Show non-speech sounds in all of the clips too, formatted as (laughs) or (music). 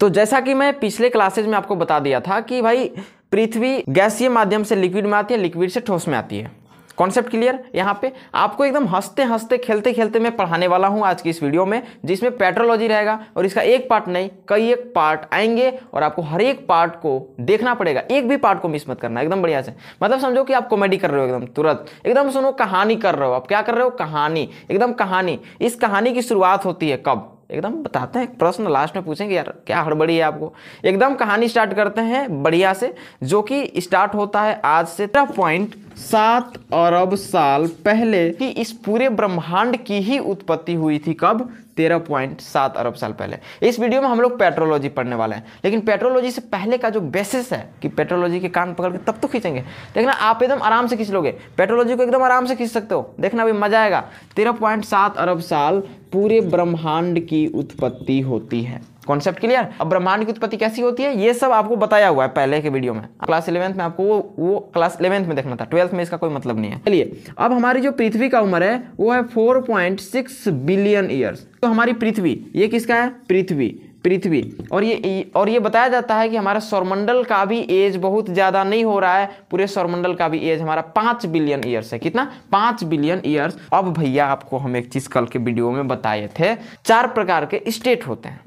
तो जैसा कि मैं पिछले क्लासेज में आपको बता दिया था कि भाई पृथ्वी गैसीय माध्यम से लिक्विड में आती है लिक्विड से ठोस में आती है कॉन्सेप्ट क्लियर यहाँ पे आपको एकदम हंसते हंसते खेलते खेलते मैं पढ़ाने वाला हूँ आज की इस वीडियो में जिसमें पैट्रोलॉजी रहेगा और इसका एक पार्ट नहीं कई एक पार्ट आएंगे और आपको हर एक पार्ट को देखना पड़ेगा एक भी पार्ट को मिस मत करना एकदम बढ़िया से मतलब समझो कि आप कॉमेडी कर रहे हो एकदम तुरंत एकदम सुनो कहानी कर रहे हो आप क्या कर रहे हो कहानी एकदम कहानी इस कहानी की शुरुआत होती है कब एकदम बताते हैं प्रश्न लास्ट में पूछेंगे यार क्या हड़बड़ी है आपको एकदम कहानी स्टार्ट करते हैं बढ़िया से जो कि स्टार्ट होता है आज से तेरह पॉइंट सात अरब साल पहले कि इस पूरे ब्रह्मांड की ही उत्पत्ति हुई थी कब 13.7 अरब साल पहले इस वीडियो में हम लोग पेट्रोलॉजी पढ़ने वाले हैं लेकिन पेट्रोलॉजी से पहले का जो बेसिस है कि पेट्रोलॉजी के कान पकड़ के तब तो खींचेंगे देखना आप एकदम आराम से खींच लोगे पेट्रोलॉजी को एकदम आराम से खींच सकते हो देखना अभी मजा आएगा तेरह पॉइंट सात अरब साल पूरे ब्रह्मांड की उत्पत्ति होती है कॉन्सेप्ट क्लियर अब ब्रह्मांड की उत्पत्ति कैसी होती है ये सब आपको बताया हुआ है पहले के वीडियो में क्लास इलेवंथ में आपको वो वो क्लास इलेवंथ में देखना था ट्वेल्थ में इसका कोई मतलब नहीं है चलिए अब हमारी जो पृथ्वी का उम्र है वो है four point six billion years तो हमारी पृथ्वी ये किसका है पृथ्वी पृथ्वी और ये और ये बताया जाता है कि हमारा सौरमंडल का भी एज बहुत ज़्यादा नहीं हो रहा है पूरे सौरमंडल का भी एज हमारा पाँच बिलियन ईयर्स है कितना पाँच बिलियन ईयर्स अब भैया आपको हम एक चीज़ कल के वीडियो में बताए थे चार प्रकार के स्टेट होते हैं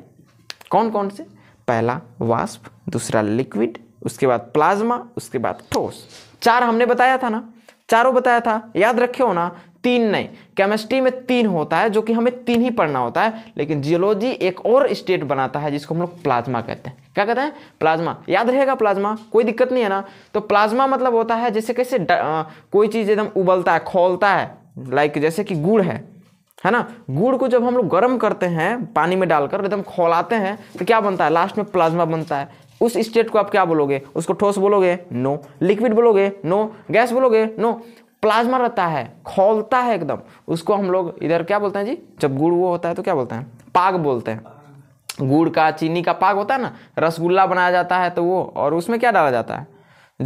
कौन कौन से पहला वाष्प दूसरा लिक्विड उसके बाद प्लाज्मा उसके बाद ठोस चार हमने बताया था ना चारों बताया था याद रखे हो ना तीन नहीं केमिस्ट्री में तीन होता है जो कि हमें तीन ही पढ़ना होता है लेकिन जियोलॉजी एक और स्टेट बनाता है जिसको हम लोग प्लाज्मा कहते हैं क्या कहते हैं प्लाज्मा याद रहेगा प्लाज्मा कोई दिक्कत नहीं है ना तो प्लाज्मा मतलब होता है जैसे कैसे आ, कोई चीज़ एकदम उबलता है खोलता है लाइक जैसे कि गुड़ है है ना गुड़ को जब हम लोग गर्म करते हैं पानी में डालकर एकदम खोलाते हैं तो क्या बनता है लास्ट में प्लाज्मा बनता है उस स्टेट को आप क्या बोलोगे उसको ठोस बोलोगे नो लिक्विड बोलोगे नो गैस बोलोगे नो प्लाज्मा रहता है खोलता है एकदम उसको हम लोग इधर क्या बोलते हैं जी जब गुड़ वो होता है तो क्या बोलते हैं पाग बोलते हैं गुड़ का चीनी का पाग होता है ना रसगुल्ला बनाया जाता है तो वो और उसमें क्या डाला जाता है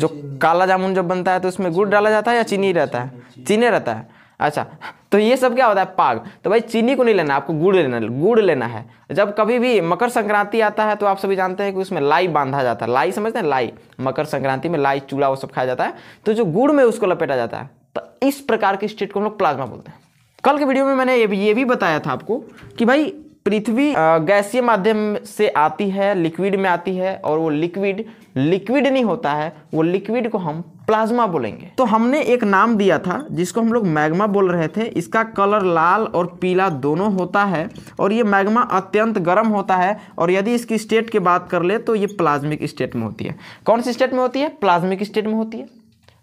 जो काला जामुन जब बनता है तो उसमें गुड़ डाला जाता है या चीनी रहता है चीनी रहता है अच्छा तो ये सब क्या होता है पाग तो भाई चीनी को नहीं लेना आपको गुड़ लेना गुड़ लेना है जब कभी भी मकर संक्रांति आता है तो आप सभी जानते हैं कि उसमें लाई बांधा जाता है लाई समझते हैं लाई मकर संक्रांति में लाई चूड़ा वो सब खाया जाता है तो जो गुड़ में उसको लपेटा जाता है तो इस प्रकार की स्टेट को हम लोग प्लाज्मा बोलते हैं कल के वीडियो में मैंने ये भी ये भी बताया था आपको कि भाई पृथ्वी गैसीय माध्यम से आती है लिक्विड में आती है और वो लिक्विड लिक्विड नहीं होता है वो लिक्विड को हम प्लाज्मा बोलेंगे तो हमने एक नाम दिया था जिसको हम लोग मैग्मा बोल रहे थे इसका कलर लाल और पीला दोनों होता है और ये मैग्मा अत्यंत गर्म होता है और यदि इसकी स्टेट की बात कर ले तो ये प्लाज्मिक स्टेट में होती है कौन सी स्टेट में होती है प्लाज्मिक स्टेट में होती है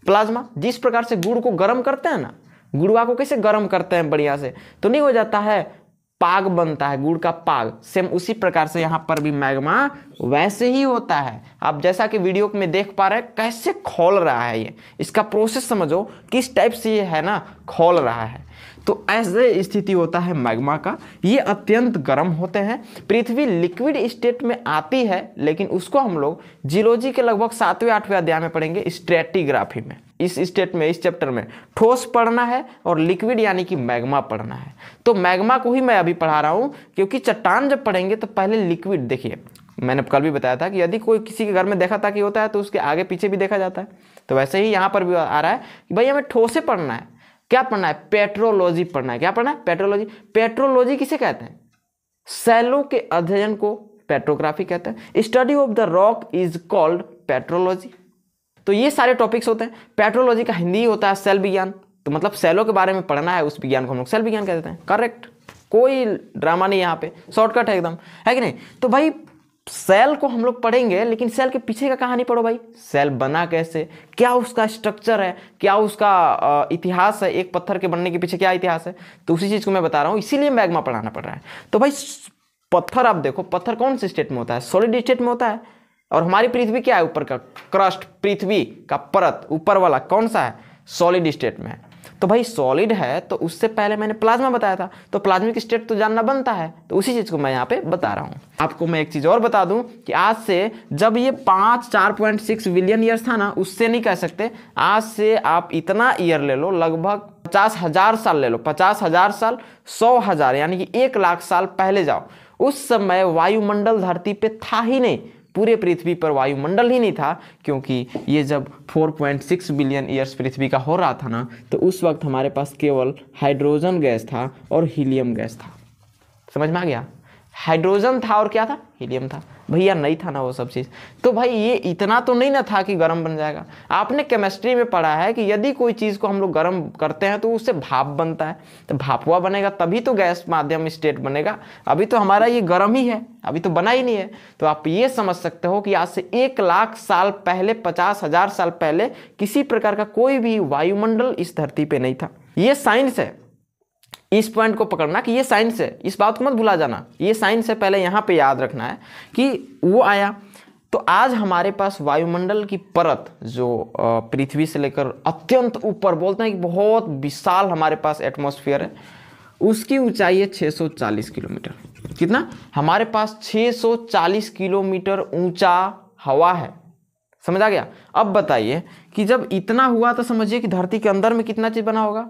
प्लाज्मा जिस प्रकार से गुड़ को गर्म करते हैं ना गुड़वा को कैसे गर्म करते हैं बढ़िया से तो नहीं हो जाता है पाग बनता है गुड़ का पाग सेम उसी प्रकार से यहाँ पर भी मैग्मा वैसे ही होता है आप जैसा कि वीडियो में देख पा रहे हैं कैसे खोल रहा है ये इसका प्रोसेस समझो किस टाइप से ये है ना खोल रहा है तो ऐसे स्थिति होता है मैग्मा का ये अत्यंत गर्म होते हैं पृथ्वी लिक्विड स्टेट में आती है लेकिन उसको हम लोग जियोलॉजी के लगभग सातवें आठवें अध्याय में पढ़ेंगे स्ट्रेटिग्राफी में इस स्टेट में इस चैप्टर में ठोस पढ़ना है और लिक्विड यानी कि मैग्मा पढ़ना है तो मैग्मा को ही मैं अभी पढ़ा रहा हूँ क्योंकि चट्टान जब पढ़ेंगे तो पहले लिक्विड देखिए मैंने कल भी बताया था कि यदि कोई किसी के घर में देखा था कि होता है तो उसके आगे पीछे भी देखा जाता है तो वैसे ही यहाँ पर भी आ रहा है कि भाई हमें ठोसे पढ़ना है क्या पढ़ना है पेट्रोलॉजी पढ़ना है क्या पढ़ना है पेट्रोलॉजी पेट्रोलॉजी किसे कहते हैं सेलों के अध्ययन को पेट्रोग्राफी कहते हैं study of the rock is called petrology तो ये सारे टॉपिक्स होते हैं पेट्रोलॉजी का हिंदी होता है सेल विज्ञान तो मतलब सेलों के बारे में पढ़ना है उस विज्ञान को हम लोग सेल विज्ञान कह देते हैं करेक्ट कोई ड्रामा नहीं यहाँ पे शॉर्टकट है एकदम है कि नहीं तो भाई सेल को हम लोग पढ़ेंगे लेकिन सेल के पीछे का कहानी पढ़ो भाई सेल बना कैसे क्या उसका स्ट्रक्चर है क्या उसका इतिहास है एक पत्थर के बनने के पीछे क्या इतिहास है तो उसी चीज़ को मैं बता रहा हूँ इसीलिए मैग्मा पढ़ाना पड़ रहा है तो भाई पत्थर आप देखो पत्थर कौन से स्टेट में होता है सॉलिड स्टेट में होता है और हमारी पृथ्वी क्या है ऊपर का क्रस्ट पृथ्वी का परत ऊपर वाला कौन सा है सॉलिड स्टेट में है तो भाई सॉलिड है तो उससे पहले मैंने प्लाज्मा बताया था तो प्लाज्मिक स्टेट तो जानना बनता है तो उसी चीज़ को मैं यहाँ पे बता रहा हूँ आपको मैं एक चीज़ और बता दूँ कि आज से जब ये पाँच चार पॉइंट सिक्स बिलियन ईयर्स था ना उससे नहीं कह सकते आज से आप इतना ईयर ले लो लगभग पचास हज़ार साल ले लो पचास हज़ार साल सौ हज़ार यानी कि एक लाख साल पहले जाओ उस समय वायुमंडल धरती पे था ही नहीं पूरे पृथ्वी पर वायुमंडल ही नहीं था क्योंकि ये जब 4.6 बिलियन ईयर्स पृथ्वी का हो रहा था ना तो उस वक्त हमारे पास केवल हाइड्रोजन गैस था और हीलियम गैस था समझ में आ गया हाइड्रोजन था और क्या था हीलियम था भैया नहीं था ना वो सब चीज़ तो भाई ये इतना तो नहीं ना था कि गर्म बन जाएगा आपने केमिस्ट्री में पढ़ा है कि यदि कोई चीज़ को हम लोग गर्म करते हैं तो उससे भाप बनता है तो भापुआ बनेगा तभी तो गैस माध्यम स्टेट बनेगा अभी तो हमारा ये गर्म ही है अभी तो बना ही नहीं है तो आप ये समझ सकते हो कि आज से एक लाख साल पहले पचास हजार साल पहले किसी प्रकार का कोई भी वायुमंडल इस धरती पर नहीं था ये साइंस है इस पॉइंट को पकड़ना कि ये साइंस है इस बात को मत भुला जाना ये साइंस है पहले यहाँ पे याद रखना है कि वो आया तो आज हमारे पास वायुमंडल की परत जो पृथ्वी से लेकर अत्यंत ऊपर बोलते हैं कि बहुत विशाल हमारे पास एटमोसफियर है उसकी ऊंचाई है 640 किलोमीटर कितना हमारे पास 640 किलोमीटर ऊंचा हवा है समझ आ गया अब बताइए कि जब इतना हुआ तो समझिए कि धरती के अंदर में कितना चीज़ बना होगा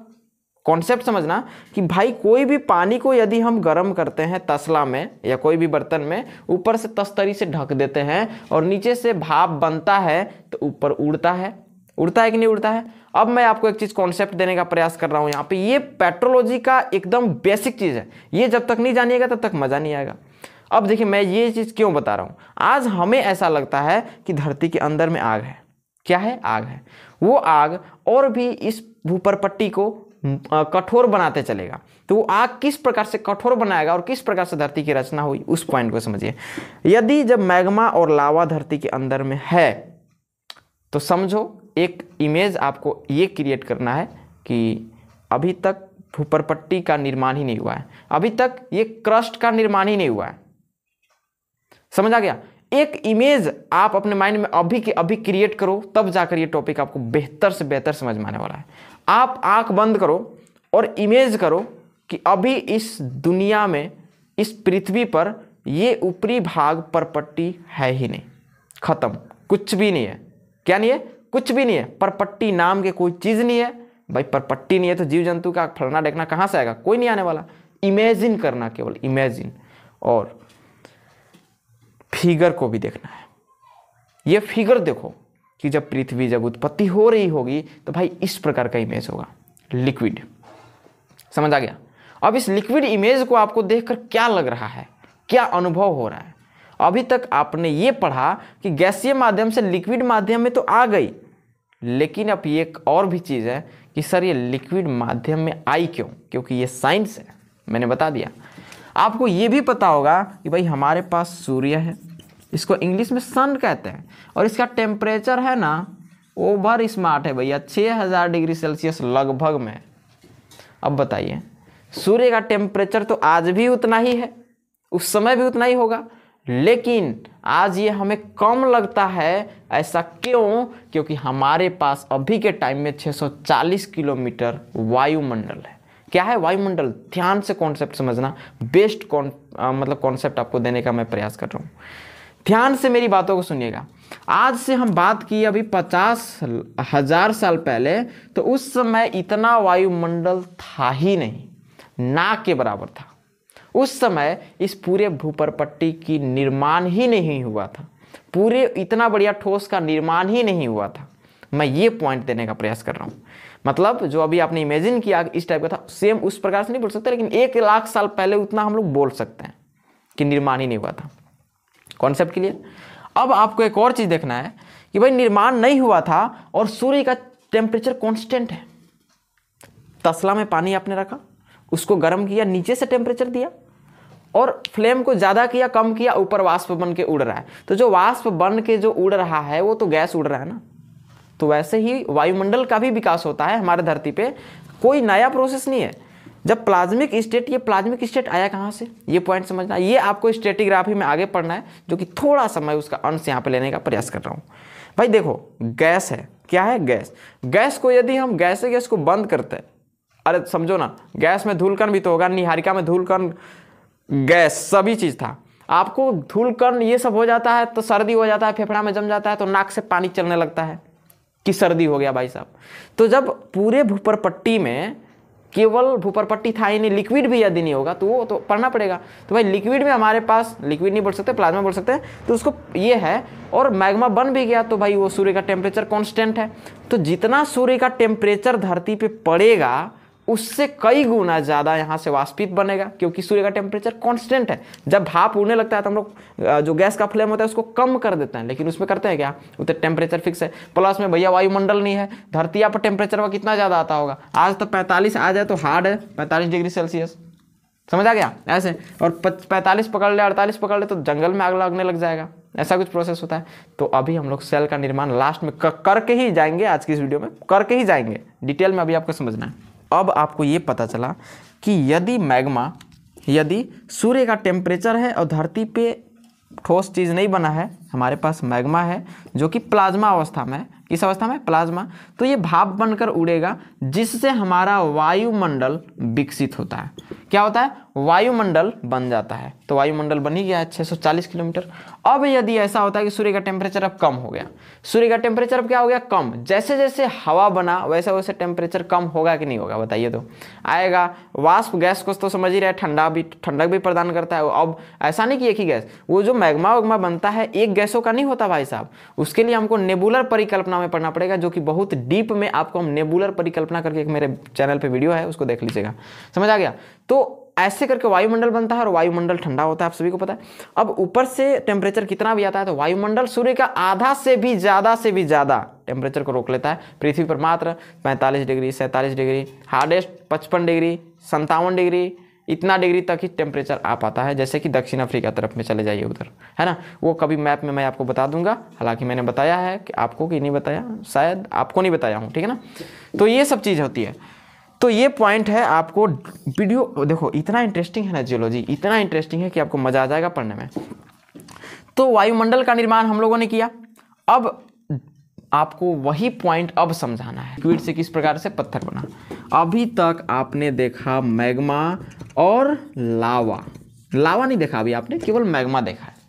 कॉन्सेप्ट समझना कि भाई कोई भी पानी को यदि हम गर्म करते हैं तसला में या कोई भी बर्तन में ऊपर से तस्तरी से ढक देते हैं और नीचे से भाप बनता है तो ऊपर उड़ता है उड़ता है कि नहीं उड़ता है अब मैं आपको एक चीज़ कॉन्सेप्ट देने का प्रयास कर रहा हूँ यहाँ पे ये पेट्रोलॉजी का एकदम बेसिक चीज़ है ये जब तक नहीं जानिएगा तब तक मज़ा नहीं आएगा अब देखिए मैं ये चीज़ क्यों बता रहा हूँ आज हमें ऐसा लगता है कि धरती के अंदर में आग है क्या है आग है वो आग और भी इस भूपर पट्टी को कठोर बनाते चलेगा तो वो आग किस प्रकार से कठोर बनाएगा और किस प्रकार से धरती की रचना हुई उस पॉइंट को समझिए यदि जब मैग्मा और लावा धरती के अंदर में है तो समझो एक इमेज आपको ये क्रिएट करना है कि अभी तक भूपरपट्टी का निर्माण ही नहीं हुआ है अभी तक ये क्रस्ट का निर्माण ही नहीं हुआ है समझ आ गया एक इमेज आप अपने माइंड में अभी के अभी क्रिएट करो तब जाकर ये टॉपिक आपको बेहतर से बेहतर समझ में आने वाला है आप आंख बंद करो और इमेज करो कि अभी इस दुनिया में इस पृथ्वी पर ये ऊपरी भाग परपट्टी है ही नहीं ख़त्म कुछ भी नहीं है क्या नहीं है कुछ भी नहीं है परपट्टी नाम के कोई चीज़ नहीं है भाई परपट्टी नहीं है तो जीव जंतु का फलना देखना कहाँ से आएगा कोई नहीं आने वाला इमेजिन करना केवल इमेजिन और फिगर को भी देखना है ये फिगर देखो कि जब पृथ्वी जब उत्पत्ति हो रही होगी तो भाई इस प्रकार का इमेज होगा लिक्विड समझ आ गया अब इस लिक्विड इमेज को आपको देखकर क्या लग रहा है क्या अनुभव हो रहा है अभी तक आपने ये पढ़ा कि गैसीय माध्यम से लिक्विड माध्यम में तो आ गई लेकिन अब ये एक और भी चीज़ है कि सर ये लिक्विड माध्यम में आई क्यों क्योंकि ये साइंस है मैंने बता दिया आपको ये भी पता होगा कि भाई हमारे पास सूर्य है इसको इंग्लिश में सन कहते हैं और इसका टेम्परेचर है ना ओवर स्मार्ट है भैया 6000 डिग्री सेल्सियस लगभग में अब बताइए सूर्य का टेम्परेचर तो आज भी उतना ही है उस समय भी उतना ही होगा लेकिन आज ये हमें कम लगता है ऐसा क्यों क्योंकि हमारे पास अभी के टाइम में 640 किलोमीटर वायुमंडल है क्या है वायुमंडल ध्यान से कॉन्सेप्ट समझना बेस्ट आ, मतलब कॉन्सेप्ट आपको देने का मैं प्रयास कर रहा हूँ ध्यान से मेरी बातों को सुनिएगा आज से हम बात की अभी पचास हजार साल पहले तो उस समय इतना वायुमंडल था ही नहीं ना के बराबर था उस समय इस पूरे भूपर पट्टी की निर्माण ही नहीं हुआ था पूरे इतना बढ़िया ठोस का निर्माण ही नहीं हुआ था मैं ये पॉइंट देने का प्रयास कर रहा हूँ मतलब जो अभी आपने इमेजिन किया इस टाइप का था सेम उस प्रकार से नहीं बोल सकते लेकिन एक लाख साल पहले उतना हम लोग बोल सकते हैं कि निर्माण ही नहीं हुआ था कॉन्सेप्ट क्लियर अब आपको एक और चीज़ देखना है कि भाई निर्माण नहीं हुआ था और सूर्य का टेम्परेचर कॉन्स्टेंट है तसला में पानी आपने रखा उसको गर्म किया नीचे से टेम्परेचर दिया और फ्लेम को ज़्यादा किया कम किया ऊपर वाष्प बन के उड़ रहा है तो जो वाष्प बन के जो उड़ रहा है वो तो गैस उड़ रहा है ना तो वैसे ही वायुमंडल का भी विकास होता है हमारे धरती पे कोई नया प्रोसेस नहीं है जब प्लाज्मिक स्टेट ये प्लाज्मिक स्टेट आया कहाँ से ये पॉइंट समझना ये आपको स्टेटिग्राफी में आगे पढ़ना है जो कि थोड़ा सा मैं उसका अंश यहाँ पे लेने का प्रयास कर रहा हूँ भाई देखो गैस है क्या है गैस गैस को यदि हम गैस गैस को बंद करते हैं अरे समझो ना गैस में धूलकण भी तो होगा निहारिका में धूलकण गैस सभी चीज़ था आपको धूलकण ये सब हो जाता है तो सर्दी हो जाता है फेफड़ा में जम जाता है तो नाक से पानी चलने लगता है कि सर्दी हो गया भाई साहब तो जब पूरे भूपर पट्टी में केवल भूपरपट्टी था ही नहीं लिक्विड भी यदि नहीं होगा तो वो तो पढ़ना पड़ेगा तो भाई लिक्विड में हमारे पास लिक्विड नहीं बोल सकते प्लाज्मा बोल सकते हैं तो उसको ये है और मैग्मा बन भी गया तो भाई वो सूर्य का टेम्परेचर कॉन्स्टेंट है तो जितना सूर्य का टेम्परेचर धरती पर पड़ेगा उससे कई गुना ज़्यादा यहाँ से वाष्पित बनेगा क्योंकि सूर्य का टेम्परेचर कांस्टेंट है जब भाप उड़ने लगता है तो हम लोग जो गैस का फ्लेम होता है उसको कम कर देते हैं लेकिन उसमें करते हैं क्या उतना टेम्परेचर फिक्स है प्लस में भैया वायुमंडल नहीं है धरती पर टेम्परेचर वह कितना ज़्यादा आता होगा आज तो पैंतालीस आ जाए तो हार्ड है पैंतालीस डिग्री सेल्सियस समझ आ गया ऐसे और पैंतालीस पकड़ ले अड़तालीस पकड़ ले तो जंगल में आग लगने लग जाएगा ऐसा कुछ प्रोसेस होता है तो अभी हम लोग सेल का निर्माण लास्ट में करके ही जाएंगे आज की इस वीडियो में करके ही जाएंगे डिटेल में अभी आपको समझना है अब आपको ये पता चला कि यदि मैग्मा यदि सूर्य का टेम्परेचर है और धरती पे ठोस चीज़ नहीं बना है हमारे पास मैग्मा है जो कि प्लाज्मा अवस्था में किस अवस्था में प्लाज्मा तो ये भाप बनकर उड़ेगा जिससे हमारा वायुमंडल विकसित होता है क्या होता है वायुमंडल बन जाता है तो वायुमंडल बन ही गया है 640 किलोमीटर अब यदि ऐसा होता है कि सूर्य का टेम्परेचर अब कम हो गया सूर्य का टेम्परेचर अब क्या हो गया कम जैसे जैसे हवा बना वैसे वैसे टेम्परेचर कम होगा कि नहीं होगा बताइए तो आएगा वाष्प गैस को तो समझ ही रहे ठंडा भी ठंडक भी प्रदान करता है अब ऐसा नहीं कि एक ही गैस वो जो मैग्मा वैग्मा बनता है एक गैसों का नहीं होता भाई साहब उसके लिए हमको नेबुलर परिकल्पना में पढ़ना पड़ेगा जो कि बहुत डीप में आपको हम नेबुलर परिकल्पना करके एक मेरे चैनल पे वीडियो है उसको देख लीजिएगा समझ आ गया तो ऐसे करके वायुमंडल बनता है और वायुमंडल ठंडा होता है आप सभी को पता है अब ऊपर से टेम्परेचर कितना भी आता है तो वायुमंडल सूर्य का आधा से भी ज़्यादा से भी ज़्यादा टेम्परेचर को रोक लेता है पृथ्वी पर मात्र पैंतालीस डिग्री सैंतालीस डिग्री हार्डेस्ट पचपन डिग्री संतावन डिग्री इतना डिग्री तक ही टेम्परेचर आ पाता है जैसे कि दक्षिण अफ्रीका तरफ में चले जाइए उधर है ना वो कभी मैप में मैं आपको बता दूंगा हालांकि मैंने बताया है कि आपको कि नहीं बताया शायद आपको नहीं बताया हूँ ठीक है ना तो ये सब चीज़ होती है तो ये पॉइंट है आपको वीडियो देखो इतना इंटरेस्टिंग है ना जियोलॉजी इतना इंटरेस्टिंग है कि आपको मज़ा आ जाएगा पढ़ने में तो वायुमंडल का निर्माण हम लोगों ने किया अब आपको वही पॉइंट अब समझाना है लिक्विड से किस प्रकार से पत्थर बना अभी तक आपने देखा मैग्मा और लावा लावा नहीं देखा अभी आपने केवल मैग्मा देखा है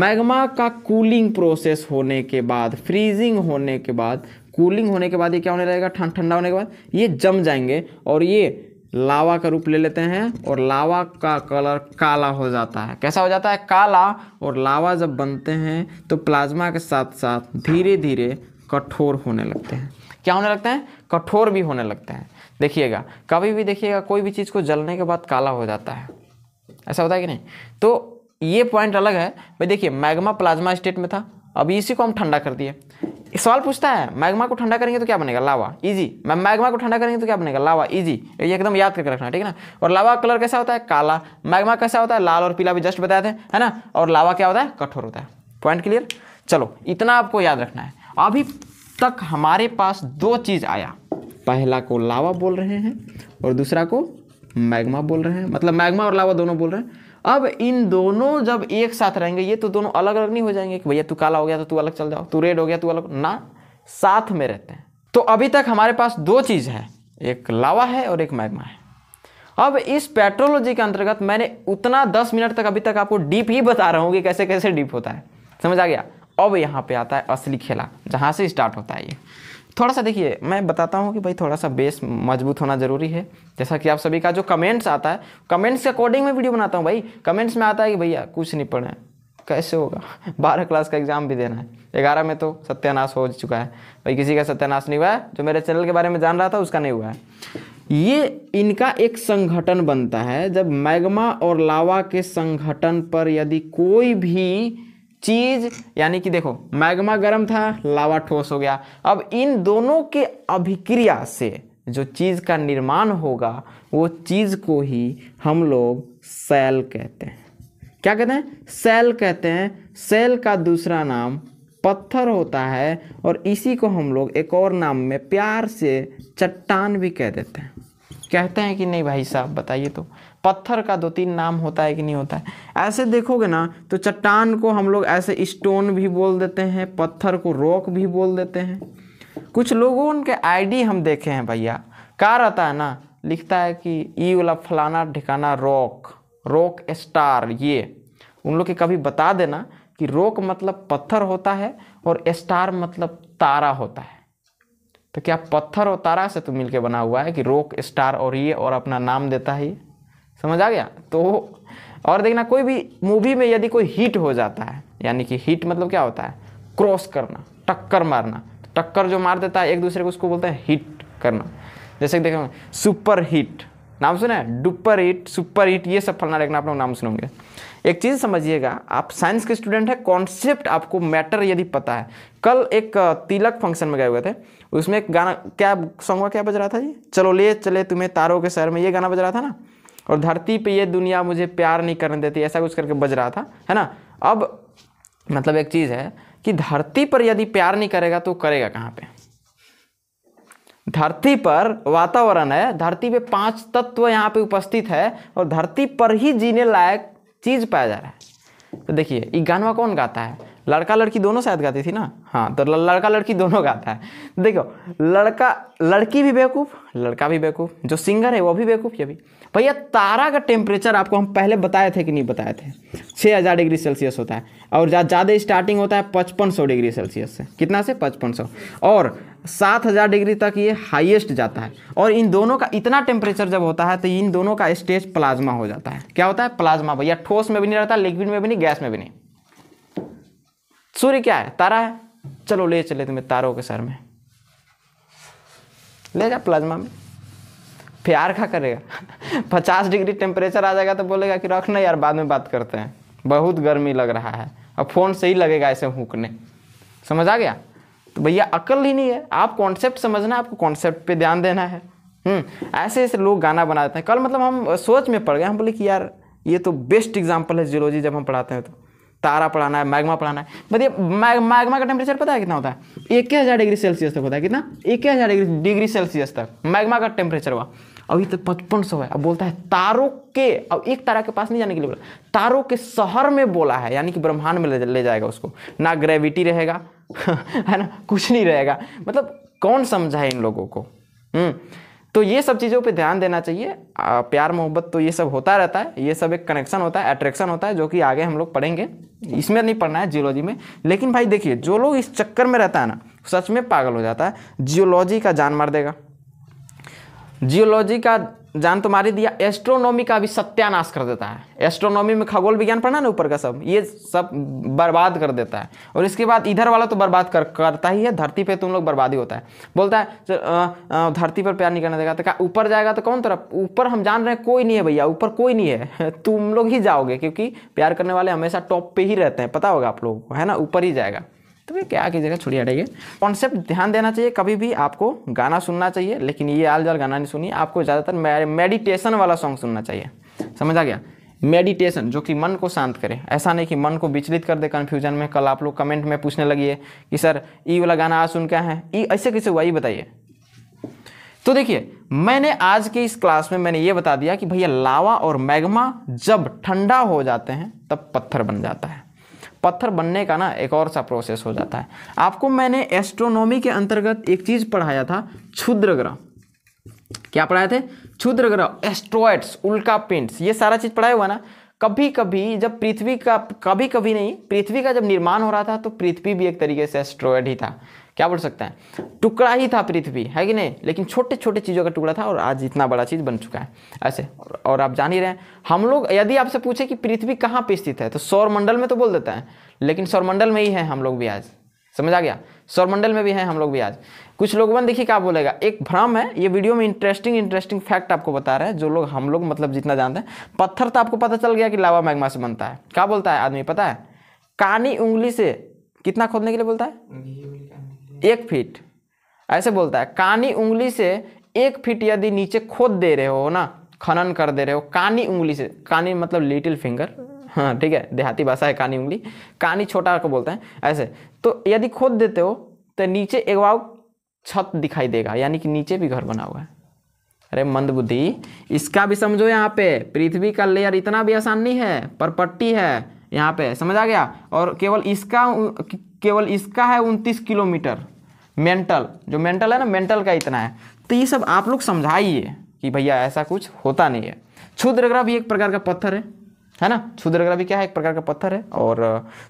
मैग्मा का कूलिंग प्रोसेस होने के बाद फ्रीजिंग होने के बाद कूलिंग होने के बाद ये क्या होने रहेगा ठंड ठंडा होने के बाद ये जम जाएंगे और ये लावा का रूप ले लेते हैं और लावा का कलर काला हो जाता है कैसा हो जाता है काला और लावा जब बनते हैं तो प्लाज्मा के साथ साथ धीरे धीरे कठोर होने लगते हैं क्या होने लगते हैं कठोर भी होने लगते हैं देखिएगा कभी भी देखिएगा कोई भी चीज़ को जलने के बाद काला हो जाता है ऐसा होता है कि नहीं तो ये पॉइंट अलग है भाई देखिए मैग्मा प्लाज्मा स्टेट में था अभी इसी को हम ठंडा कर दिए सवाल पूछता है मैग्मा को ठंडा करेंगे तो क्या बनेगा लावा इजी मैं मैग्मा को ठंडा करेंगे तो क्या बनेगा लावा इजी ये एकदम याद करके रखना ठीक है ना और लावा कलर कैसा होता है काला मैग्मा कैसा होता है लाल और पीला भी जस्ट बताए थे है ना और लावा क्या होता है कठोर होता है पॉइंट क्लियर चलो इतना आपको याद रखना है अभी तक हमारे पास दो चीज़ आया पहला को लावा बोल रहे हैं और दूसरा को मैग्मा बोल रहे हैं मतलब मैग्मा और लावा दोनों बोल रहे हैं अब इन दोनों जब एक साथ रहेंगे ये तो दोनों अलग अलग नहीं हो जाएंगे कि भैया तू काला हो गया तो तू अलग चल जाओ तू रेड हो गया तू अलग ना साथ में रहते हैं तो अभी तक हमारे पास दो चीज़ है एक लावा है और एक मैग्मा है अब इस पेट्रोलॉजी के अंतर्गत मैंने उतना दस मिनट तक अभी तक आपको डीप ही बता रहा हूँ कि कैसे कैसे डीप होता है समझ आ गया अब यहाँ पे आता है असली खेला जहाँ से स्टार्ट होता है ये थोड़ा सा देखिए मैं बताता हूँ कि भाई थोड़ा सा बेस मजबूत होना ज़रूरी है जैसा कि आप सभी का जो कमेंट्स आता है कमेंट्स के अकॉर्डिंग में वीडियो बनाता हूँ भाई कमेंट्स में आता है कि भैया कुछ नहीं पढ़ें कैसे होगा (laughs) बारह क्लास का एग्ज़ाम भी देना है ग्यारह में तो सत्यानाश हो चुका है भाई किसी का सत्यानाश नहीं हुआ है जो मेरे चैनल के बारे में जान रहा था उसका नहीं हुआ है ये इनका एक संगठन बनता है जब मैग्मा और लावा के संगठन पर यदि कोई भी चीज यानी कि देखो मैग्मा गर्म था लावा ठोस हो गया अब इन दोनों के अभिक्रिया से जो चीज़ का निर्माण होगा वो चीज़ को ही हम लोग सेल कहते हैं क्या कहते हैं सेल कहते हैं सेल का दूसरा नाम पत्थर होता है और इसी को हम लोग एक और नाम में प्यार से चट्टान भी कह देते हैं कहते हैं कि नहीं भाई साहब बताइए तो पत्थर का दो तीन नाम होता है कि नहीं होता है ऐसे देखोगे ना तो चट्टान को हम लोग ऐसे स्टोन भी बोल देते हैं पत्थर को रॉक भी बोल देते हैं कुछ लोगों के आईडी हम देखे हैं भैया क्या रहता है ना लिखता है कि ई वाला फलाना ठिकाना रॉक रॉक स्टार ये उन लोग के कभी बता देना कि रोक मतलब पत्थर होता है और स्टार मतलब तारा होता है तो क्या पत्थर और तारा से तो मिलके बना हुआ है कि रोक स्टार और ये और अपना नाम देता है ये समझ आ गया तो और देखना कोई भी मूवी में यदि कोई हिट हो जाता है यानी कि हिट मतलब क्या होता है क्रॉस करना टक्कर मारना तो टक्कर जो मार देता है एक दूसरे को उसको बोलते हैं हिट करना जैसे कि देखो सुपर हिट नाम सुना है डुपर हिट सुपर हिट ये सब फलना देखना आप लोग नाम सुनोगे एक चीज़ समझिएगा आप साइंस के स्टूडेंट है कॉन्सेप्ट आपको मैटर यदि पता है कल एक तिलक फंक्शन में गए हुए थे उसमें एक गाना क्या सॉन्ग का क्या बज रहा था जी चलो ले चले तुम्हें तारों के शहर में ये गाना बज रहा था ना और धरती पे ये दुनिया मुझे प्यार नहीं करने देती ऐसा कुछ करके बज रहा था है ना अब मतलब एक चीज़ है कि धरती पर यदि प्यार नहीं करेगा तो करेगा कहाँ पे धरती पर वातावरण है धरती पे पांच तत्व यहाँ पे उपस्थित है और धरती पर ही जीने लायक चीज पाया जा रहा है तो देखिए ये गानवा कौन गाता है लड़का लड़की दोनों शायद गाती थी ना हाँ तो लड़का लड़की दोनों गाता है देखो लड़का लड़की भी बेवकूफ़ लड़का भी बेवकूफ़ जो सिंगर है वो भी बेवकूफ़ ये भी भैया तारा का टेम्परेचर आपको हम पहले बताए थे कि नहीं बताए थे छः हज़ार डिग्री सेल्सियस होता है और ज़्यादा स्टार्टिंग होता है पचपन सौ डिग्री सेल्सियस से कितना से पचपन सौ और सात हज़ार डिग्री तक ये हाईएस्ट जाता है और इन दोनों का इतना टेम्परेचर जब होता है तो इन दोनों का स्टेज प्लाज्मा हो जाता है क्या होता है प्लाज्मा भैया ठोस में भी नहीं रहता लिक्विड में भी नहीं गैस में भी नहीं सूर्य क्या है तारा है चलो ले चले तुम्हें तारों के सर में ले जा प्लाज्मा में प्यार खा करेगा (laughs) पचास डिग्री टेम्परेचर आ जाएगा तो बोलेगा कि रखना यार बाद में बात करते हैं बहुत गर्मी लग रहा है और फ़ोन से ही लगेगा ऐसे हुकने समझ आ गया तो भैया अकल ही नहीं है आप कॉन्सेप्ट समझना आपको कॉन्सेप्ट पे ध्यान देना है हम्म, ऐसे ऐसे लोग गाना बना देते हैं कल मतलब हम सोच में पड़ गए हम बोले कि यार ये तो बेस्ट एग्जाम्पल है जियोलॉजी जब हम पढ़ाते हैं तो तारा पढ़ाना है मैग्मा पढ़ाना है मतलब मैग्मा का टेम्परेचर पता है कितना होता है इक्कीस हज़ार डिग्री सेल्सियस तक होता है कितना इक्कीस हज़ार डिग्री सेल्सियस तक मैग्मा का टेम्परेचर हुआ अभी तो पचपन सौ है अब बोलता है तारों के अब एक तारा के पास नहीं जाने के लिए बोला तारों के शहर में बोला है यानी कि ब्रह्मांड में ले जाएगा उसको ना ग्रेविटी रहेगा (laughs) है ना कुछ नहीं रहेगा मतलब कौन समझा है इन लोगों को हम्म। तो ये सब चीज़ों पे ध्यान देना चाहिए प्यार मोहब्बत तो ये सब होता रहता है ये सब एक कनेक्शन होता है अट्रैक्शन होता है जो कि आगे हम लोग पढ़ेंगे इसमें नहीं पढ़ना है जियोलॉजी में लेकिन भाई देखिए जो लोग इस चक्कर में रहता है ना सच में पागल हो जाता है जियोलॉजी का जान मार देगा जियोलॉजी का जान तो मारे दिया एस्ट्रोनॉमी का भी सत्यानाश कर देता है एस्ट्रोनॉमी में खगोल विज्ञान पढ़ना ना ऊपर का सब ये सब बर्बाद कर देता है और इसके बाद इधर वाला तो बर्बाद कर करता ही है धरती पे तुम लोग बर्बादी होता है बोलता है धरती पर प्यार नहीं करना देगा तो क्या ऊपर जाएगा तो कौन तरफ ऊपर हम जान रहे हैं कोई नहीं है भैया ऊपर कोई नहीं है (laughs) तुम लोग ही जाओगे क्योंकि प्यार करने वाले हमेशा टॉप पर ही रहते हैं पता होगा आप लोगों को है ना ऊपर ही जाएगा तो ये क्या कीजिएगा छुड़िया हटाइए कॉन्सेप्ट ध्यान देना चाहिए कभी भी आपको गाना सुनना चाहिए लेकिन ये आल जाल गाना नहीं सुनिए आपको ज़्यादातर मेडिटेशन वाला सॉन्ग सुनना चाहिए समझ आ गया मेडिटेशन जो कि मन को शांत करे ऐसा नहीं कि मन को विचलित कर दे कन्फ्यूजन में कल आप लोग कमेंट में पूछने लगिए कि सर ई वाला गाना आज सुन क्या है ई ऐसे कैसे हुआ ये बताइए तो देखिए मैंने आज के इस क्लास में मैंने ये बता दिया कि भैया लावा और मैग्मा जब ठंडा हो जाते हैं तब पत्थर बन जाता है पत्थर बनने का ना एक और सा प्रोसेस हो जाता है आपको मैंने एस्ट्रोनॉमी के अंतर्गत एक चीज़ पढ़ाया था क्षुद्र ग्रह क्या पढ़ाए थे क्षुद्र ग्रह एस्ट्रॉइड्स उल्का पिंड ये सारा चीज़ पढ़ाया हुआ ना कभी कभी जब पृथ्वी का कभी कभी नहीं पृथ्वी का जब निर्माण हो रहा था तो पृथ्वी भी एक तरीके से एस्ट्रॉयड ही था क्या बोल सकते हैं टुकड़ा ही था पृथ्वी है कि नहीं लेकिन छोटे छोटे चीज़ों का टुकड़ा था और आज इतना बड़ा चीज़ बन चुका है ऐसे और आप जान ही रहे हैं हम लोग यदि आपसे पूछे कि पृथ्वी कहाँ पर स्थित है तो सौरमंडल में तो बोल देता है लेकिन सौरमंडल में ही है हम लोग भी आज समझ आ गया सौरमंडल में भी हैं हम लोग भी आज कुछ लोग बन देखिए क्या बोलेगा एक भ्रम है ये वीडियो में इंटरेस्टिंग इंटरेस्टिंग फैक्ट आपको बता रहे हैं जो लोग हम लोग मतलब जितना जानते हैं पत्थर तो आपको पता चल गया कि लावा मैग्मा से बनता है क्या बोलता है आदमी पता है कानी उंगली से कितना खोदने के लिए बोलता है एक फीट ऐसे बोलता है कानी उंगली से एक फीट यदि नीचे खोद दे रहे हो ना खनन कर दे रहे हो कानी उंगली से कानी मतलब लिटिल फिंगर हाँ ठीक है देहाती भाषा है कानी उंगली कानी छोटा को बोलते हैं ऐसे तो यदि खोद देते हो तो नीचे एक बाव छत दिखाई देगा यानी कि नीचे भी घर बना हुआ है अरे मंदबुद्धि इसका भी समझो यहाँ पे पृथ्वी का लेयर इतना भी आसान नहीं है पर पट्टी है यहाँ पे समझ आ गया और केवल इसका केवल इसका है उनतीस किलोमीटर मेंटल जो मेंटल है ना मेंटल का इतना है तो ये सब आप लोग समझाइए कि भैया ऐसा कुछ होता नहीं है क्षुद्रग्रह भी एक प्रकार का पत्थर है है ना क्षुद्रग्रह भी क्या है एक प्रकार का पत्थर है और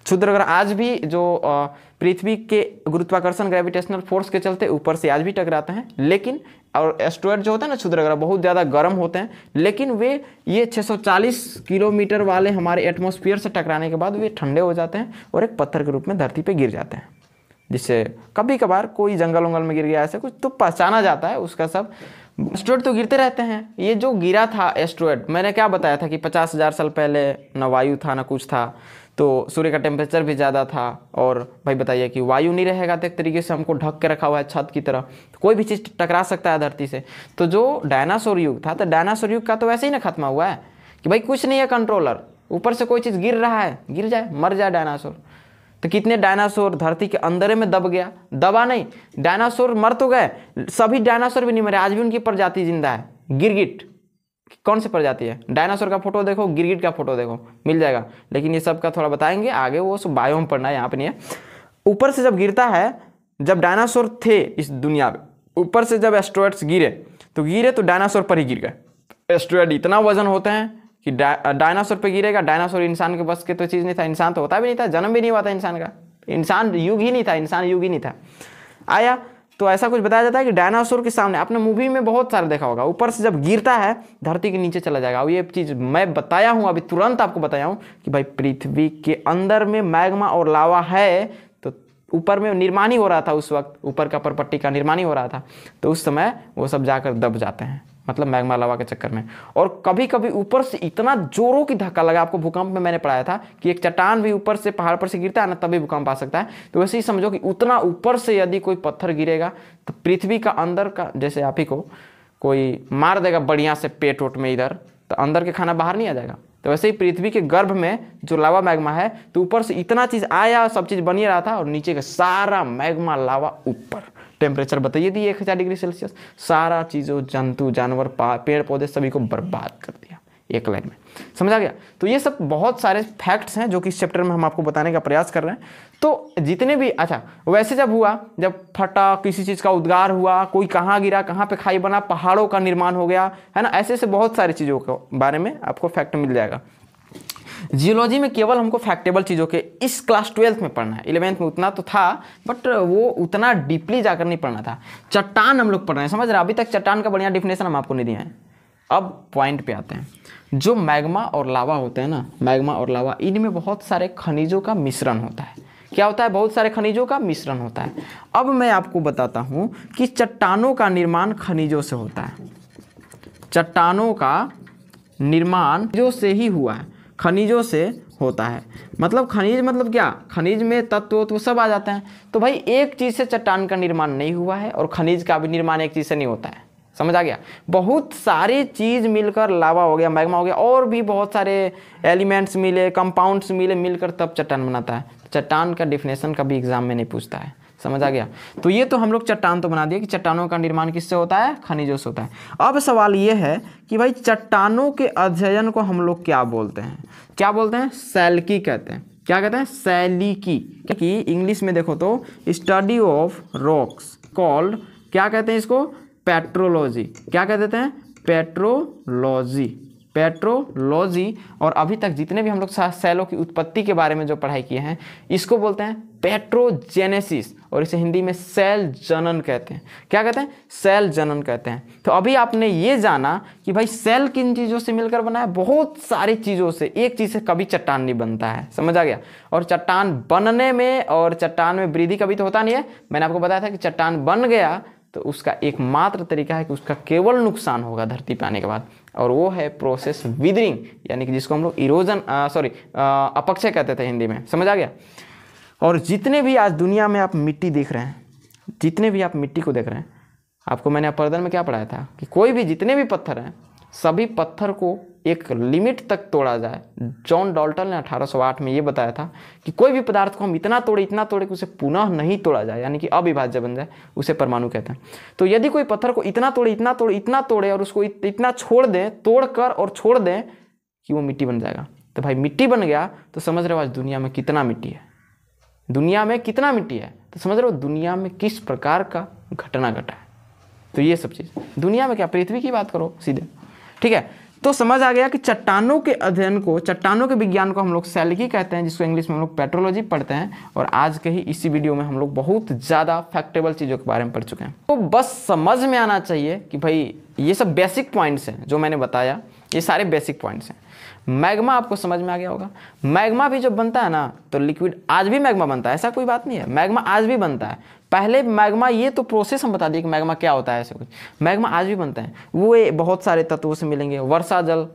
क्षुद्रग्रह आज भी जो पृथ्वी के गुरुत्वाकर्षण ग्रेविटेशनल फोर्स के चलते ऊपर से आज भी टकराते हैं लेकिन और एस्ट्रॉयड जो होता है ना क्षुद्रग्रह बहुत ज़्यादा गर्म होते हैं लेकिन वे ये 640 किलोमीटर वाले हमारे एटमोस्फियर से टकराने के बाद वे ठंडे हो जाते हैं और एक पत्थर के रूप में धरती पर गिर जाते हैं जिससे कभी कभार कोई जंगल वंगल में गिर गया ऐसा कुछ तो पहचाना जाता है उसका सब एस्ट्रॉयड तो गिरते रहते हैं ये जो गिरा था एस्ट्रॉयड मैंने क्या बताया था कि पचास हज़ार साल पहले ना वायु था ना कुछ था तो सूर्य का टेम्परेचर भी ज़्यादा था और भाई बताइए कि वायु नहीं रहेगा तो एक तरीके से हमको ढक के रखा हुआ है छत की तरह तो कोई भी चीज़ टकरा सकता है धरती से तो जो डायनासोर युग था तो डायनासोर युग का तो वैसे ही ना खत्मा हुआ है कि भाई कुछ नहीं है कंट्रोलर ऊपर से कोई चीज़ गिर रहा है गिर जाए मर जाए डायनासोर तो कितने डायनासोर धरती के अंदर में दब गया दबा नहीं डायनासोर मर तो गए सभी डायनासोर भी नहीं मरे आज भी उनकी प्रजाति जिंदा है गिरगिट कौन सी प्रजाति है डायनासोर का फोटो देखो गिरगिट का फोटो देखो मिल जाएगा लेकिन ये सब का थोड़ा बताएंगे आगे वो सब बायोम पढ़ना है यहाँ पर नहीं है ऊपर से जब गिरता है जब डायनासोर थे इस दुनिया में ऊपर से जब एस्ट्रॉयड्स गिरे तो गिरे तो डायनासोर पर ही गिर गए एस्ट्रॉयड इतना वजन होते हैं कि डायनासोर पे गिरेगा डायनासोर इंसान के बस के तो चीज़ नहीं था इंसान तो होता भी नहीं था जन्म भी नहीं हुआ था इंसान का इंसान युग ही नहीं था इंसान युग ही नहीं था आया तो ऐसा कुछ बताया जाता है कि डायनासोर के सामने आपने मूवी में बहुत सारा देखा होगा ऊपर से जब गिरता है धरती के नीचे चला जाएगा और ये चीज़ मैं बताया हूँ अभी तुरंत आपको बताया हूँ कि भाई पृथ्वी के अंदर में मैग्मा और लावा है तो ऊपर में निर्माण ही हो रहा था उस वक्त ऊपर का परपट्टी का निर्माण ही हो रहा था तो उस समय वो सब जाकर दब जाते हैं मतलब मैग्मा लावा के चक्कर में और कभी कभी ऊपर से इतना जोरों की धक्का लगा आपको भूकंप में मैंने पढ़ाया था कि एक चट्टान भी ऊपर से पहाड़ पर से गिरता है ना तभी भूकंप आ सकता है तो वैसे ही समझो कि उतना ऊपर से यदि कोई पत्थर गिरेगा तो पृथ्वी का अंदर का जैसे आप ही को कोई मार देगा बढ़िया से पेट वोट में इधर तो अंदर के खाना बाहर नहीं आ जाएगा तो वैसे ही पृथ्वी के गर्भ में जो लावा मैग्मा है तो ऊपर से इतना चीज़ आया सब चीज़ बनी रहा था और नीचे का सारा मैग्मा लावा ऊपर टेम्परेचर बताइए दिए एक हज़ार डिग्री सेल्सियस सारा चीज़ों जंतु जानवर पेड़ पौधे सभी को बर्बाद कर दिया एक लाइन में समझा गया तो ये सब बहुत सारे फैक्ट्स हैं जो कि इस चैप्टर में हम आपको बताने का प्रयास कर रहे हैं तो जितने भी अच्छा वैसे जब हुआ जब फटा किसी चीज़ का उद्गार हुआ कोई कहाँ गिरा कहाँ पे खाई बना पहाड़ों का निर्माण हो गया है ना ऐसे ऐसे बहुत सारी चीज़ों के बारे में आपको फैक्ट मिल जाएगा जियोलॉजी में केवल हमको फैक्टेबल चीज़ों के इस क्लास ट्वेल्थ में पढ़ना है इलेवेंथ में उतना तो था बट वो उतना डीपली जाकर नहीं पढ़ना था चट्टान हम लोग पढ़ रहे हैं समझ रहे अभी तक चट्टान का बढ़िया डिफिनेशन हम आपको नहीं दिया है अब पॉइंट पे आते हैं जो मैग्मा और लावा होते हैं ना मैग्मा और लावा इनमें बहुत सारे खनिजों का मिश्रण होता है क्या होता है बहुत सारे खनिजों का मिश्रण होता है अब मैं आपको बताता हूँ कि चट्टानों का निर्माण खनिजों से होता है चट्टानों का निर्माण जो से ही हुआ है खनिजों से होता है मतलब खनिज मतलब क्या खनिज में तत्व तो सब आ जाते हैं तो भाई एक चीज़ से चट्टान का निर्माण नहीं हुआ है और खनिज का भी निर्माण एक चीज़ से नहीं होता है समझ आ गया बहुत सारे चीज़ मिलकर लावा हो गया मैग्मा हो गया और भी बहुत सारे एलिमेंट्स मिले कंपाउंड्स मिले मिलकर तब चट्टान बनाता है चट्टान का डिफिनेशन कभी एग्जाम में नहीं पूछता है समझ आ गया तो ये तो हम लोग चट्टान तो बना दिया कि चट्टानों का निर्माण किससे होता है खनिजों से होता है अब सवाल ये है कि भाई चट्टानों के अध्ययन को हम लोग क्या बोलते हैं क्या बोलते हैं सैलकी कहते हैं क्या कहते हैं सैलिकी क्योंकि इंग्लिश में देखो तो स्टडी ऑफ रॉक्स कॉल्ड क्या कहते हैं इसको पेट्रोलॉजी क्या कह देते हैं पेट्रोलॉजी पेट्रोलॉजी और अभी तक जितने भी हम लोग सेलों की उत्पत्ति के बारे में जो पढ़ाई किए हैं इसको बोलते हैं पेट्रोजेनेसिस और इसे हिंदी में सेल जनन कहते हैं क्या कहते हैं सेल जनन कहते हैं तो अभी आपने ये जाना कि भाई सेल किन चीज़ों से मिलकर बना है बहुत सारी चीज़ों से एक चीज़ से कभी चट्टान नहीं बनता है समझ आ गया और चट्टान बनने में और चट्टान में वृद्धि कभी तो होता नहीं है मैंने आपको बताया था कि चट्टान बन गया तो उसका एकमात्र तरीका है कि उसका केवल नुकसान होगा धरती पे आने के बाद और वो है प्रोसेस विदरिंग यानी कि जिसको हम लोग इरोजन सॉरी अपक्षय कहते थे हिंदी में समझ आ गया और जितने भी आज दुनिया में आप मिट्टी देख रहे हैं जितने भी आप मिट्टी को देख रहे हैं आपको मैंने अपर्दन में क्या पढ़ाया था कि कोई भी जितने भी पत्थर हैं सभी पत्थर को एक लिमिट तक तोड़ा जाए जॉन डॉल्टन ने 1808 में यह बताया था कि कोई भी पदार्थ को हम इतना तोड़े इतना तोड़े कि उसे पुनः नहीं तोड़ा जाए यानी कि अविभाज्य बन जाए उसे परमाणु कहते हैं तो यदि कोई पत्थर को इतना तोड़े इतना तोड़े इतना तोड़े और उसको इतना छोड़ दें तोड़ कर और छोड़ दें कि वो मिट्टी बन जाएगा तो भाई मिट्टी बन गया तो समझ रहे हो आज दुनिया में कितना मिट्टी है दुनिया में कितना मिट्टी है तो समझ रहे हो दुनिया में किस प्रकार का घटना घटा है तो ये सब चीज़ दुनिया में क्या पृथ्वी की बात करो सीधे ठीक है तो समझ आ गया कि चट्टानों के अध्ययन को चट्टानों के विज्ञान को हम लोग सैलगी कहते हैं जिसको इंग्लिश में हम लोग पेट्रोलॉजी पढ़ते हैं और आज के ही इसी वीडियो में हम लोग बहुत ज़्यादा फैक्टेबल चीज़ों के बारे में पढ़ चुके हैं तो बस समझ में आना चाहिए कि भाई ये सब बेसिक पॉइंट्स हैं जो मैंने बताया ये सारे बेसिक पॉइंट्स हैं मैग्मा आपको समझ में आ गया होगा मैग्मा भी जब बनता है ना तो लिक्विड आज भी मैग्मा बनता है ऐसा कोई बात नहीं है मैग्मा आज भी बनता है पहले मैग्मा ये तो प्रोसेस हम बता दिए कि मैग्मा क्या होता है ऐसे कुछ मैग्मा आज भी बनता है वो बहुत सारे तत्वों से मिलेंगे वर्षा जल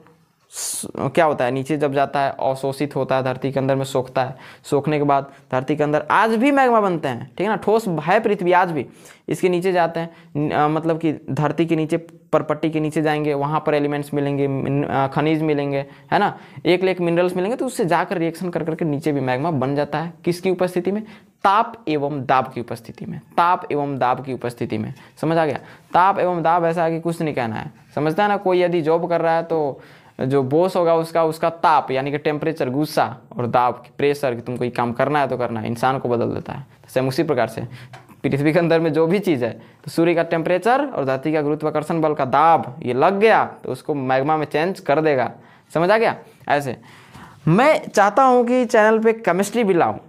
क्या होता है नीचे जब जाता है अवशोषित होता है धरती के अंदर में सोखता है सोखने के बाद धरती के अंदर आज भी मैग्मा बनते हैं ठीक है ना ठोस है पृथ्वी आज भी इसके नीचे जाते हैं मतलब कि धरती के नीचे परपट्टी के नीचे जाएंगे वहाँ पर एलिमेंट्स मिलेंगे खनिज मिलेंगे है ना एक लेक मिनरल्स मिलेंगे तो उससे जाकर रिएक्शन कर करके नीचे भी मैग्मा बन जाता है किसकी उपस्थिति में ताप एवं दाब की उपस्थिति में ताप एवं दाब की उपस्थिति में समझ आ गया ताप एवं दाब ऐसा है कि कुछ नहीं कहना है समझता है ना कोई यदि जॉब कर रहा है तो जो बोस होगा उसका उसका ताप यानी कि टेम्परेचर गुस्सा और दाब प्रेशर कि तुमको ये काम करना है तो करना है इंसान को बदल देता है सेम उसी प्रकार से पृथ्वी के अंदर में जो भी चीज़ है तो सूर्य का टेम्परेचर और धरती का गुरुत्वाकर्षण बल का दाब ये लग गया तो उसको मैग्मा में चेंज कर देगा समझ आ गया ऐसे मैं चाहता हूँ कि चैनल पे केमिस्ट्री भी लाऊँ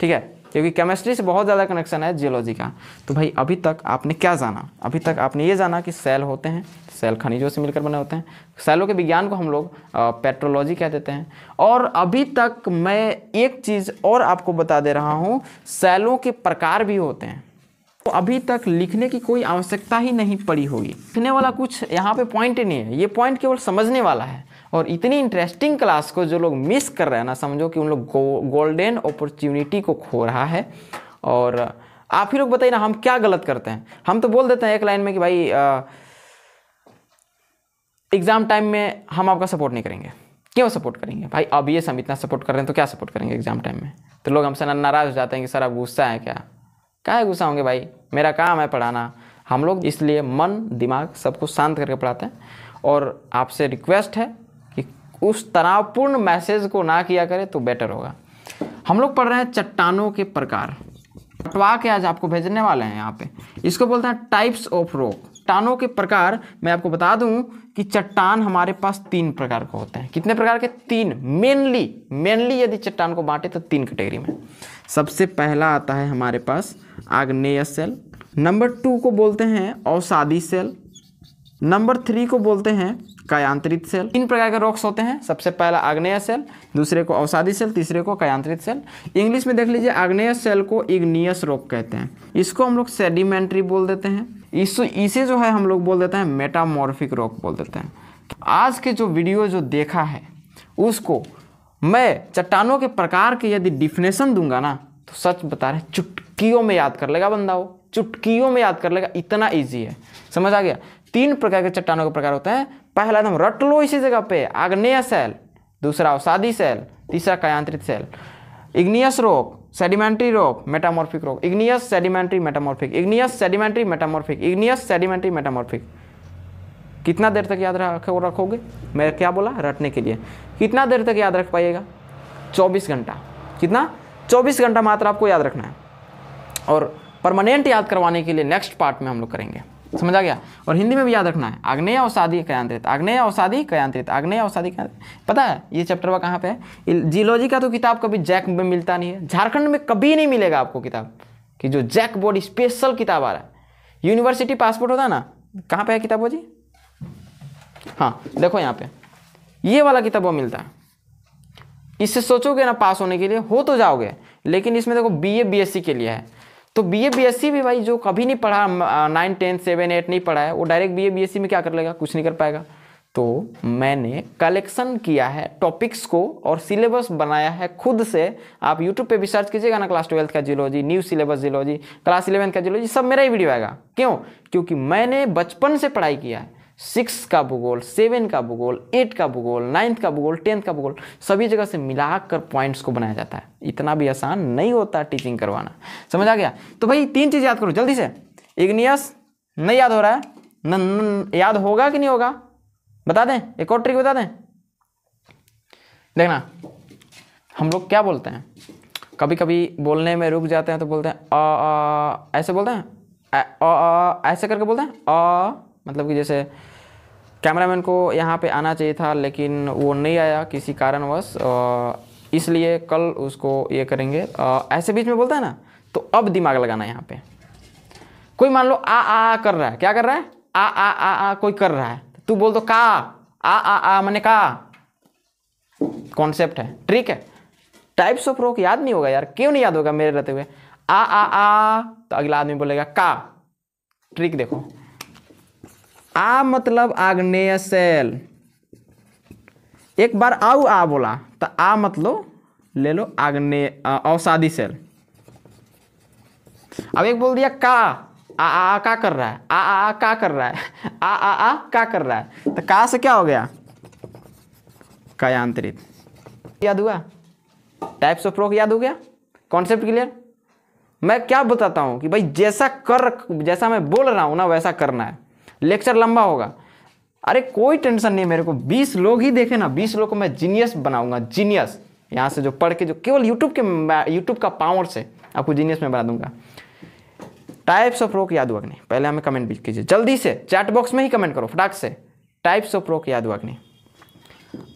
ठीक है क्योंकि केमिस्ट्री से बहुत ज़्यादा कनेक्शन है जियोलॉजी का तो भाई अभी तक आपने क्या जाना अभी तक आपने ये जाना कि सेल होते हैं सेल खनिजों से मिलकर बने होते हैं सेलों के विज्ञान को हम लोग पेट्रोलॉजी कह देते हैं और अभी तक मैं एक चीज़ और आपको बता दे रहा हूँ सेलों के प्रकार भी होते हैं तो अभी तक लिखने की कोई आवश्यकता ही नहीं पड़ी होगी लिखने वाला कुछ यहाँ पे पॉइंट ही नहीं है ये पॉइंट केवल समझने वाला है और इतनी इंटरेस्टिंग क्लास को जो लोग मिस कर रहे हैं ना समझो कि उन लोग गोल्डन अपॉर्चुनिटी को खो रहा है और आप ही लोग बताइए ना हम क्या गलत करते हैं हम तो बोल देते हैं एक लाइन में कि भाई एग्ज़ाम टाइम में हम आपका सपोर्ट नहीं करेंगे क्यों सपोर्ट करेंगे भाई अब ये हम इतना सपोर्ट कर रहे हैं तो क्या सपोर्ट करेंगे एग्ज़ाम टाइम में तो लोग हमसे ना नाराज़ हो जाते हैं कि सर आप गुस्सा है क्या क्या है गुस्सा होंगे भाई मेरा काम है पढ़ाना हम लोग इसलिए मन दिमाग सबको शांत करके पढ़ाते हैं और आपसे रिक्वेस्ट है उस तनावपूर्ण मैसेज को ना किया करें तो बेटर होगा हम लोग पढ़ रहे हैं चट्टानों के प्रकार पटवा के आज आपको भेजने वाले हैं यहाँ पे इसको बोलते हैं टाइप्स ऑफ रॉक चट्टानों के प्रकार मैं आपको बता दूं कि चट्टान हमारे पास तीन प्रकार के होते हैं कितने प्रकार के तीन मेनली मेनली यदि चट्टान को बांटे तो तीन कैटेगरी में सबसे पहला आता है हमारे पास आग्नेय सेल नंबर टू को बोलते हैं औसादी सेल नंबर थ्री को बोलते हैं कायांत्रित सेल तीन प्रकार के रॉक्स होते हैं सबसे पहला आग्नेय सेल दूसरे को अवसादी सेल तीसरे को कायांत्रित सेल इंग्लिश में देख लीजिए आग्नेय सेल को इग्नियस रॉक कहते हैं इसको हम लोग सेडिमेंट्री बोल देते हैं इस इसे जो है हम लोग बोल देते हैं मेटामॉर्फिक रॉक बोल देते हैं तो आज के जो वीडियो जो देखा है उसको मैं चट्टानों के प्रकार के यदि डिफिनेशन दूंगा ना तो सच बता रहे चुटकियों में याद कर लेगा बंदा वो चुटकियों में याद कर लेगा इतना ईजी है समझ आ गया तीन प्रकार के चट्टानों के प्रकार होते हैं पहला एकदम रट लो इसी जगह पे आग्नेय सेल दूसरा औसादी सेल तीसरा कायांत्रित सेल igneous rock sedimentary rock metamorphic rock igneous sedimentary metamorphic igneous sedimentary metamorphic igneous sedimentary metamorphic कितना देर तक याद रखो रखोगे मैं क्या बोला रटने के लिए कितना देर तक याद रख पाइएगा 24 घंटा कितना 24 घंटा मात्र आपको याद रखना है और परमानेंट याद करवाने के लिए नेक्स्ट पार्ट में हम लोग करेंगे समझ आ गया और हिंदी में भी याद रखना है आग्नेय औषाधि कयांत्रित आग्नेय औषाधि कयांत्रित आग्नेय औषाधि पता है ये चैप्टर वह कहाँ पे है जियोलॉजी का तो किताब कभी जैक में मिलता नहीं है झारखंड में कभी नहीं मिलेगा आपको किताब कि जो जैक बोर्ड स्पेशल किताब आ रहा है यूनिवर्सिटी पासपोर्ट होता है ना कहाँ पे है किताब वो जी हाँ देखो यहाँ पे ये वाला किताब वो मिलता है इससे सोचोगे ना पास होने के लिए हो तो जाओगे लेकिन इसमें देखो बीए बीएससी के लिए है तो B A B S C भी भाई जो कभी नहीं पढ़ा नाइन टेंथ सेवन एट नहीं पढ़ा है वो direct B A B S C में क्या कर लेगा कुछ नहीं कर पाएगा तो मैंने कलेक्शन किया है टॉपिक्स को और सिलेबस बनाया है खुद से आप यूट्यूब पे भी सर्च कीजिएगा ना क्लास ट्वेल्थ का geology new syllabus geology class eleventh का जियोलॉजी सब मेरा ही वीडियो आएगा क्यों क्योंकि मैंने बचपन से पढ़ाई किया है सिक्स का भूगोल सेवन का भूगोल एट का भूगोल नाइन्थ का भूगोल टेंथ का भूगोल सभी जगह से मिलाकर पॉइंट्स को बनाया जाता है इतना भी आसान नहीं होता टीचिंग करवाना समझ आ गया तो भाई तीन चीज़ याद करो जल्दी से इग्नियस नहीं याद हो रहा है न, न, याद होगा कि नहीं होगा बता दें एक और ट्रिक बता दें देखना हम लोग क्या बोलते हैं कभी कभी बोलने में रुक जाते हैं तो बोलते हैं अ ऐसे बोलते हैं ऐसे करके बोलते हैं अ मतलब कि जैसे कैमरामैन को यहाँ पे आना चाहिए था लेकिन वो नहीं आया किसी कारणवश इसलिए कल उसको ये करेंगे आ, ऐसे बीच में बोलता है ना तो अब दिमाग लगाना यहाँ पे कोई मान लो आ आ कर रहा है क्या कर रहा है आ आ आ आ कोई कर रहा है तू बोल दो तो का आ आ आ मैंने का कॉन्सेप्ट है ट्रिक है टाइप्स ऑफ रोक याद नहीं होगा यार क्यों नहीं याद होगा मेरे रहते हुए आ आ आ तो अगला आदमी बोलेगा का ट्रिक देखो आ मतलब आग्नेय सेल एक बार आउ आ बोला तो आ मतलब ले लो आग्ने औसादी सेल अब एक बोल दिया का आ आ आ का कर रहा है आ आ आ का कर रहा है आ आ आ का कर रहा है तो का से क्या हो गया कायांतरित याद हुआ टाइप्स ऑफ प्रोक याद हो गया कॉन्सेप्ट क्लियर मैं क्या बताता हूँ कि भाई जैसा कर जैसा मैं बोल रहा हूँ ना वैसा करना है लेक्चर लंबा होगा अरे कोई टेंशन नहीं मेरे को बीस लोग ही देखे ना बीस लोग को मैं जीनियस बनाऊंगा जीनियस यहाँ से जो पढ़ के जो केवल यूट्यूब के यूट्यूब का पावर से आपको जीनियस में बना दूंगा टाइप्स ऑफ रोक याद हुआ पहले हमें कमेंट भी कीजिए जल्दी से चैट बॉक्स में ही कमेंट करो फटाक से टाइप्स ऑफ रोक याद हुआ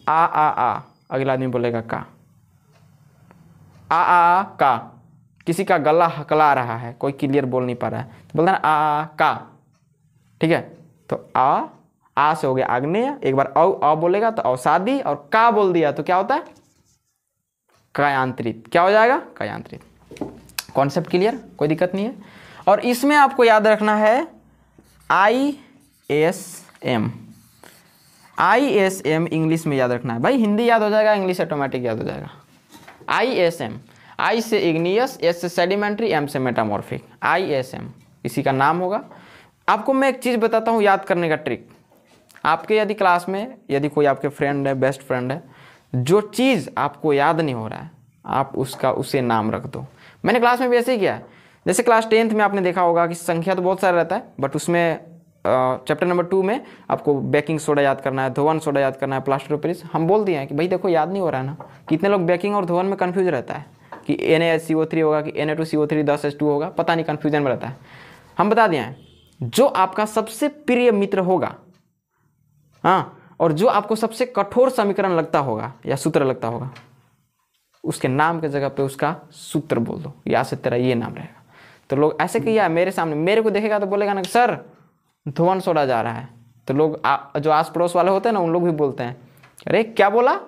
आ आ आ अगला आदमी बोलेगा का आ आ आ का किसी का गला हकला रहा है कोई क्लियर बोल नहीं पा रहा है तो बोलता ना आ आ का ठीक है तो आ से हो गया आग्नेय एक बार औ अ बोलेगा तो अवसादी और का बोल दिया तो क्या होता है कायांत्रित क्या हो जाएगा कायांत्रित कॉन्सेप्ट क्लियर कोई दिक्कत नहीं है और इसमें आपको याद रखना है I S M I S M English में याद रखना है भाई हिंदी याद हो जाएगा इंग्लिश ऑटोमेटिक याद हो जाएगा आई एस एम आई से इग्नियस एस से सेडिमेंट्री एम से मेटामॉर्फिक आई एस एम इसी का नाम होगा आपको मैं एक चीज़ बताता हूँ याद करने का ट्रिक आपके यदि क्लास में यदि कोई आपके फ्रेंड है बेस्ट फ्रेंड है जो चीज़ आपको याद नहीं हो रहा है आप उसका उसे नाम रख दो मैंने क्लास में भी ऐसे ही किया है जैसे क्लास टेंथ में आपने देखा होगा कि संख्या तो बहुत सारा रहता है बट उसमें चैप्टर नंबर टू में आपको बेकिंग सोडा याद करना है धोवन सोडा याद करना है प्लास्टर ऑफ पेरिस हम बोल दिए हैं कि भाई देखो याद नहीं हो रहा है ना कितने लोग बेकिंग और धोवन में कन्फ्यूज रहता है कि एन ए सी ओ थ्री होगा कि N A two C O three दस एस टू होगा पता नहीं कन्फ्यूजन में रहता है हम बता दिए हैं जो आपका सबसे प्रिय मित्र होगा हाँ और जो आपको सबसे कठोर समीकरण लगता होगा या सूत्र लगता होगा उसके नाम के जगह पे उसका सूत्र बोल दो या से तेरा ये नाम रहेगा तो लोग ऐसे किया मेरे सामने मेरे को देखेगा तो बोलेगा ना सर धुवन सोडा जा रहा है तो लोग आ, जो आस पड़ोस वाले होते हैं ना उन लोग भी बोलते हैं अरे क्या बोला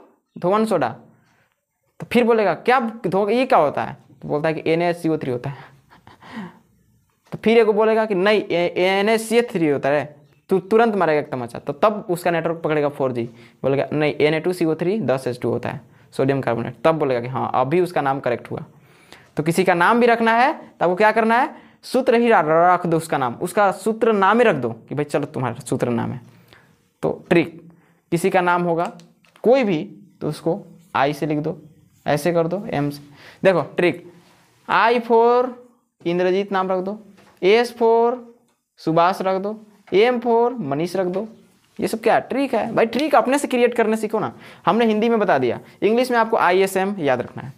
धुवन सोडा तो फिर बोलेगा क्या धो ये क्या होता है तो बोलता है कि N H C O three होता है तो फिर एक बोलेगा कि नहीं A N A C A three होता है तू तुरंत मारेगा एक तमाचा अच्छा। तो तब उसका नेटवर्क पकड़ेगा फोर जी बोलेगा नहीं N A two C O three दस एच टू होता है सोडियम कार्बोनेट तब बोलेगा कि हाँ अभी उसका नाम करेक्ट हुआ तो किसी का नाम भी रखना है तब वो क्या करना है सूत्र ही रख दो उसका नाम उसका सूत्र नाम ही रख दो कि भाई चलो तुम्हारा सूत्र नाम है तो ट्रिक किसी का नाम होगा कोई भी तो उसको आई से लिख दो ऐसे कर दो एम से देखो ट्रिक आई फोर इंद्रजीत नाम रख दो एस फोर सुभाष रख दो एम फोर मनीष रख दो ये सब क्या ट्रिक है भाई ट्रिक अपने से क्रिएट करने सीखो ना हमने हिंदी में बता दिया इंग्लिश में आपको आई एस एम याद रखना है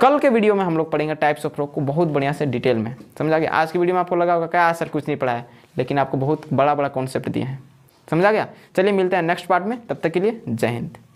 कल के वीडियो में हम लोग पढ़ेंगे टाइप्स ऑफ रोग को बहुत बढ़िया से डिटेल में समझा गया आज की वीडियो में आपको लगा होगा क्या सर कुछ नहीं पढ़ा है लेकिन आपको बहुत बड़ा बड़ा कॉन्सेप्ट दिया है समझा गया चलिए मिलते हैं नेक्स्ट पार्ट में तब तक के लिए जय हिंद